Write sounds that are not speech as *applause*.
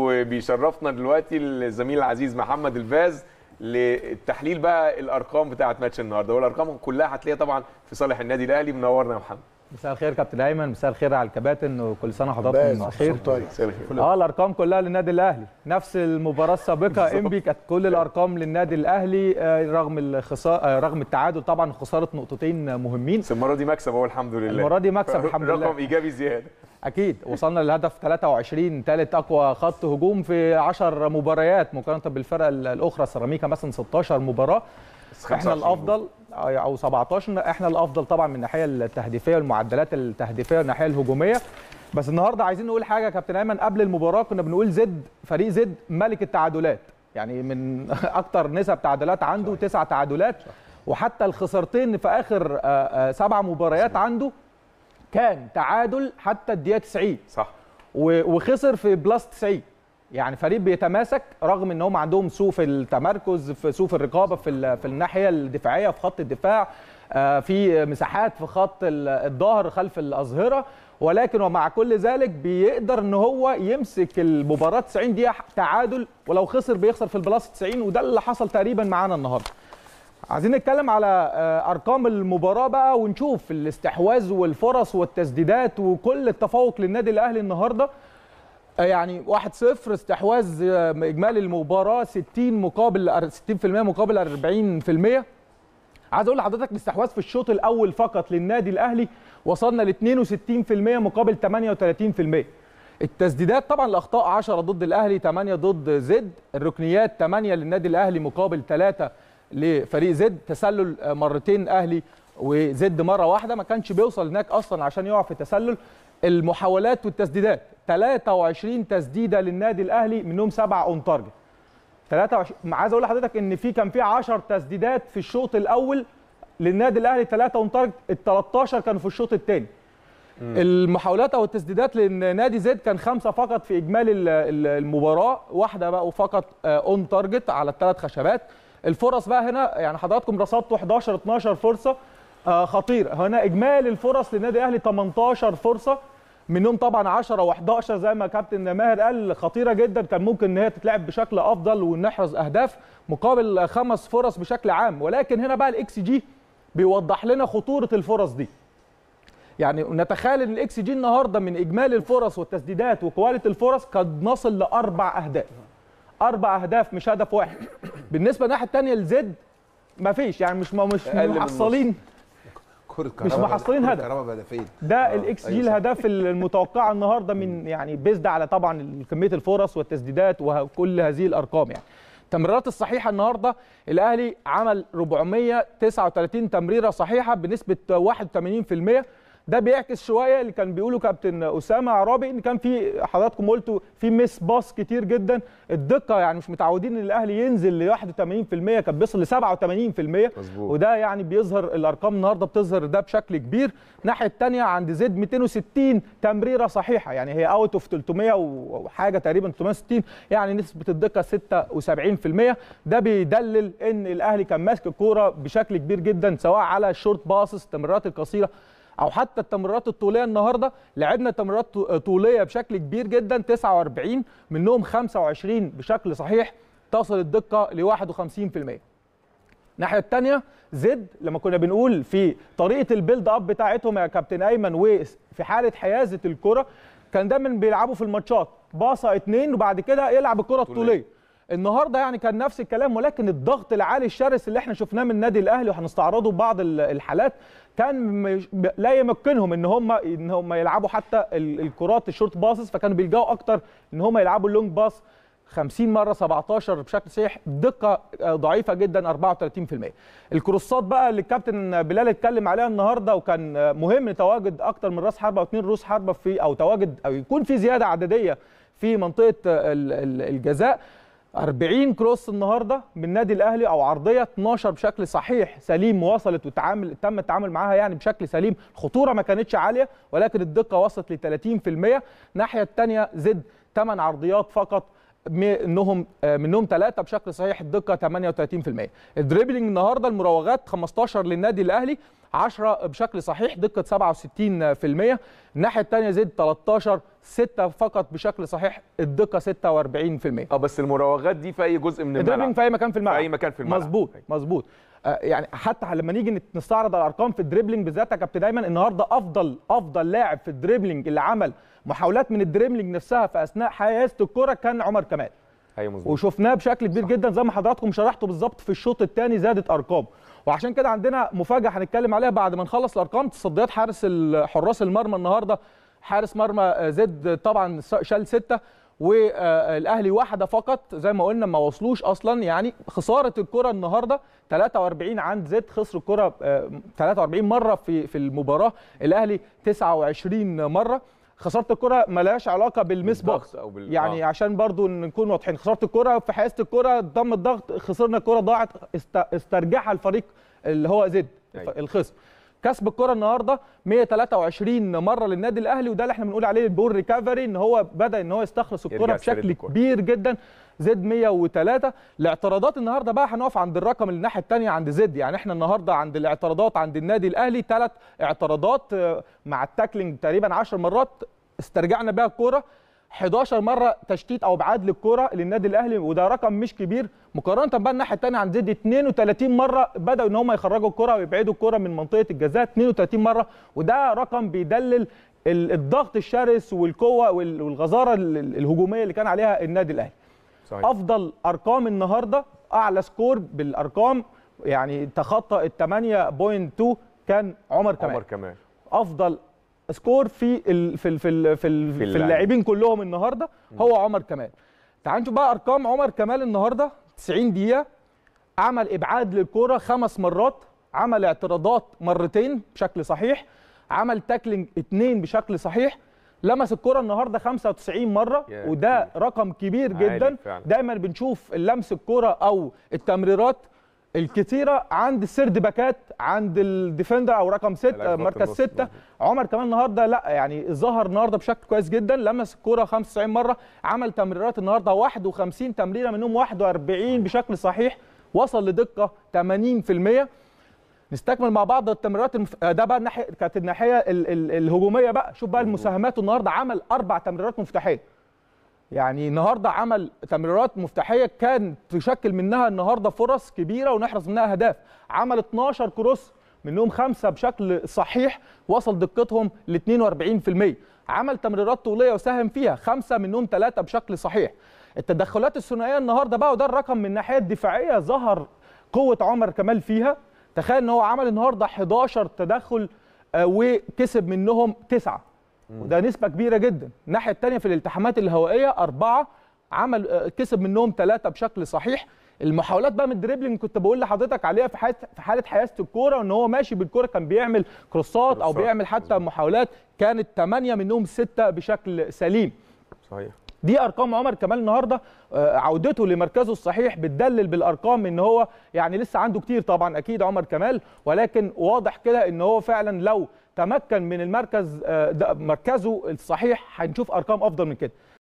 وبيشرفنا دلوقتي الزميل العزيز محمد الفاز للتحليل بقى الارقام بتاعه ماتش النهارده والارقام كلها هتلاقيها طبعا في صالح النادي الاهلي منورنا يا محمد مساء الخير كابتن ايمن مساء الخير على الكباتن وكل سنه حضراتكم بخير اه الارقام كلها للنادي الاهلي نفس المباراه السابقه انبي كانت كل الارقام للنادي الاهلي آه، رغم الخساره آه، رغم التعادل طبعا خساره نقطتين مهمين بس المره دي مكسب اهو الحمد لله المره دي مكسب الحمد لله رقم ايجابي زياده اكيد وصلنا للهدف 23 ثالث اقوى خط هجوم في 10 مباريات مقارنه بالفرق الاخرى سيراميكا مثلا 16 مباراه احنا الافضل آه، او 17 احنا الافضل طبعا من الناحيه التهديفيه والمعدلات التهديفيه والناحيه الهجوميه بس النهارده عايزين نقول حاجه يا كابتن ايمن قبل المباراه كنا بنقول زد فريق زد ملك التعادلات يعني من *laughs* اكتر نسب تعادلات عنده تسع تعادلات وحتى الخسارتين في اخر آه، آه، سبع مباريات عنده كان تعادل حتى الدقيقه 90 صح وخسر في بلس 90 يعني فريق بيتماسك رغم ان هم عندهم سوء في التمركز في سوء في الرقابه في في الناحيه الدفاعيه في خط الدفاع آه، في مساحات في خط الظهر خلف الاظهره ولكن ومع كل ذلك بيقدر ان هو يمسك المباراه 90 دقيقه تعادل ولو خسر بيخسر في البلاس 90 وده اللي حصل تقريبا معانا النهارده عايزين نتكلم على آه، ارقام المباراه بقى ونشوف الاستحواذ والفرص والتسديدات وكل التفوق للنادي الاهلي النهارده يعني 1-0 استحواذ آه، اجمالي المباراه 60 مقابل 60% مقابل 40% عايز اقول لحضرتك الاستحواذ في الشوط الاول فقط للنادي الاهلي وصلنا ل 62% مقابل 38% التسديدات طبعا الاخطاء 10 ضد الاهلي 8 ضد زد الركنيات 8 للنادي الاهلي مقابل 3 لفريق زد تسلل آه، مرتين اهلي وزد مره واحده ما كانش بيوصل هناك اصلا عشان يقع في تسلل المحاولات والتسديدات 23 تسديده للنادي الاهلي منهم سبعه اون تارجت 23 عايز اقول لحضرتك ان في كان في 10 تسديدات في الشوط الاول للنادي الاهلي 3 اون تارجت ال 13 كانوا في الشوط الثاني المحاولات او التسديدات لنادي زد كان خمسه فقط في اجمالي المباراه واحده بقى فقط اون تارجت على الثلاث خشبات الفرص بقى هنا يعني حضراتكم رصدتوا 11 12 فرصه آه، خطيره هنا اجمالي الفرص للنادي الاهلي 18 فرصه منهم طبعا 10 و11 زي ما كابتن ماهر قال خطيره جدا كان ممكن ان هي تتلعب بشكل افضل ونحرز اهداف مقابل خمس فرص بشكل عام ولكن هنا بقى الاكس جي بيوضح لنا خطوره الفرص دي يعني نتخيل ان الاكس جي النهارده من اجمالي الفرص والتسديدات وكواليتي الفرص قد نصل لاربع اهداف اربع اهداف مش هدف واحد بالنسبه الناحيه الثانيه لزد ما فيش يعني مش مش محصلين كره كهربا مش محصلين هدف ده آه. الاكس أيوة جي الهدف المتوقعه النهارده من يعني بيزد على طبعا كميه الفرص والتسديدات وكل هذه الارقام يعني التمريرات الصحيحه النهارده الاهلي عمل 439 تمريره صحيحه بنسبه 81% ده بيعكس شويه اللي كان بيقوله كابتن اسامه عرابي ان كان في حضراتكم قلتوا في مس باص كتير جدا الدقه يعني مش متعودين ان الاهلي ينزل ل 81% كان بيصل ل 87% وده يعني بيظهر الارقام النهارده بتظهر ده بشكل كبير الناحيه الثانيه عند زيد 260 تمريره صحيحه يعني هي اوت اوف 300 وحاجه تقريبا 360 يعني نسبه الدقه 76% ده بيدلل ان الاهلي كان ماسك الكوره بشكل كبير جدا سواء على الشورت باصس التمريرات القصيره او حتى التمريرات الطوليه النهارده لعبنا تمريرات طوليه بشكل كبير جدا 49 منهم 25 بشكل صحيح تصل الدقه ل 51%. الناحيه الثانيه زد لما كنا بنقول في طريقه البيلد اب بتاعتهم يا كابتن ايمن وفي حاله حيازه الكره كان دايما بيلعبوا في الماتشات باصه اتنين وبعد كده يلعب الكره الطوليه النهارده يعني كان نفس الكلام ولكن الضغط العالي الشرس اللي احنا شفناه من النادي الاهلي وهنستعرضه بعض الحالات كان لا يمكنهم ان هم ان هم يلعبوا حتى الكرات الشورت باسز فكانوا بيلجأوا اكتر ان هم يلعبوا اللونج باس 50 مره 17 بشكل صحيح دقه آه، ضعيفه جدا 34% الكروسات بقى اللي الكابتن بلال اتكلم عليها النهارده وكان آه، مهم تواجد اكتر من راس حربه واثنين رؤوس حربه في او تواجد او يكون في زياده عدديه في منطقه آه، الجزاء 40 كروس النهارده من النادي الاهلي او عرضيه 12 بشكل صحيح سليم وصلت وتعامل تم التعامل معاها يعني بشكل سليم الخطوره ما كانتش عاليه ولكن الدقه وصلت ل 30% الناحيه الثانيه زد 8 عرضيات فقط آه، منهم منهم ثلاثه بشكل صحيح الدقه 38% الدريبلينج النهارده المراوغات 15 للنادي الاهلي 10 بشكل صحيح دقه 67% الناحيه الثانيه زيد 13 6 فقط بشكل صحيح الدقه 46% اه بس المراوغات دي في اي جزء من الملعب في اي مكان في الملعب في اي مكان في الملعب مظبوط مظبوط آه، يعني حتى لما نيجي نستعرض الارقام في الدريبلينج بالذات يا كابتن ايمن النهارده افضل افضل لاعب في الدريبلينج اللي عمل محاولات من الدريبلينج نفسها في اثناء حيازه الكره كان عمر كمال ايوه مظبوط وشفناه بشكل كبير صح. جدا زي ما حضراتكم شرحتوا بالظبط في الشوط الثاني زادت ارقام وعشان كده عندنا مفاجاه هنتكلم عليها بعد ما نخلص الارقام تصديات حارس حراس المرمى النهارده حارس مرمى آه، زد طبعا شال سته والاهلي واحده فقط زي ما قلنا ما وصلوش اصلا يعني خساره الكره النهارده 43 عند زد خسر الكره 43 آه، مره في في المباراه الاهلي 29 مره خساره الكره ملهاش علاقه بالمس بوكس أو بال... يعني آه. عشان برضو نكون واضحين خساره الكره في حيازه الكره ضم الضغط خسرنا الكره ضاعت است... استرجعها الفريق اللي هو زد أيوة. الخصم كسب الكره النهارده 123 مره للنادي الاهلي وده اللي احنا بنقول عليه البول ريكفري ان هو بدا ان هو يستخلص الكره بشكل كبير جدا زد 103 الاعتراضات النهارده بقى هنقف عند الرقم الناحيه الثانيه عند زد يعني احنا النهارده عند الاعتراضات عند النادي الاهلي ثلاث اعتراضات آه، مع التاكلينج تقريبا 10 مرات استرجعنا بيها الكوره 11 مره تشتيت او ابعاد للكره للنادي الاهلي وده رقم مش كبير مقارنه بقى الناحيه الثانيه عند زد 32 مره بداوا ان هم يخرجوا الكره ويبعدوا الكره من منطقه الجزاء 32 مره وده رقم بيدلل الضغط الشرس والقوه والغزاره الهجوميه اللي كان عليها النادي الاهلي صحيح. افضل ارقام النهارده اعلى سكور بالارقام يعني تخطى ال 8.2 كان عمر كمال عمر كمال افضل سكور في الـ في الـ في الـ في, في اللاعبين كلهم النهارده هو عمر كمال تعال نشوف بقى ارقام عمر كمال النهارده 90 دقيقه عمل ابعاد للكوره خمس مرات عمل اعتراضات مرتين بشكل صحيح عمل تاكلينج اثنين بشكل صحيح لمس الكرة النهارده 95 مرة وده رقم كبير جدا دايما بنشوف اللمس الكرة او التمريرات الكتيره عند السرد باكات عند الديفندر او رقم 6 مركز 6 عمر كمان النهارده لا يعني ظهر النهارده بشكل كويس جدا لمس الكوره 95 مره عمل تمريرات النهارده 51 تمريره منهم 41 بشكل صحيح وصل لدقه 80% نستكمل مع بعض التمريرات المف... ده بقى الناحيه كانت الناحيه ال... ال... الهجوميه بقى شوف بقى المساهمات النهارده عمل اربع تمريرات مفتاحيه يعني النهارده عمل تمريرات مفتاحيه كان تشكل منها النهارده فرص كبيره ونحرز منها اهداف عمل 12 كروس منهم خمسه بشكل صحيح وصل دقتهم ل 42% عمل تمريرات طوليه وساهم فيها خمسه منهم ثلاثه بشكل صحيح التدخلات الثنائيه النهارده بقى وده الرقم من الناحيه الدفاعيه ظهر قوه عمر كمال فيها تخيل ان هو عمل النهارده 11 تدخل آه، وكسب منهم تسعه وده نسبه كبيره جدا الناحيه الثانيه في الالتحامات الهوائيه اربعه عمل آه، كسب منهم ثلاثه بشكل صحيح المحاولات بقى من الدريبلينج كنت بقول لحضرتك عليها في حاله في حاله حيازه الكوره ان هو ماشي بالكوره كان بيعمل كروسات او بيعمل حتى محاولات كانت ثمانيه منهم سته بشكل سليم صحيح دي ارقام عمر كمال النهارده آه، عودته لمركزه الصحيح بتدلل بالارقام ان هو يعني لسه عنده كتير طبعا اكيد عمر كمال ولكن واضح كده ان هو فعلا لو تمكن من المركز آه، مركزه الصحيح هنشوف ارقام افضل من كده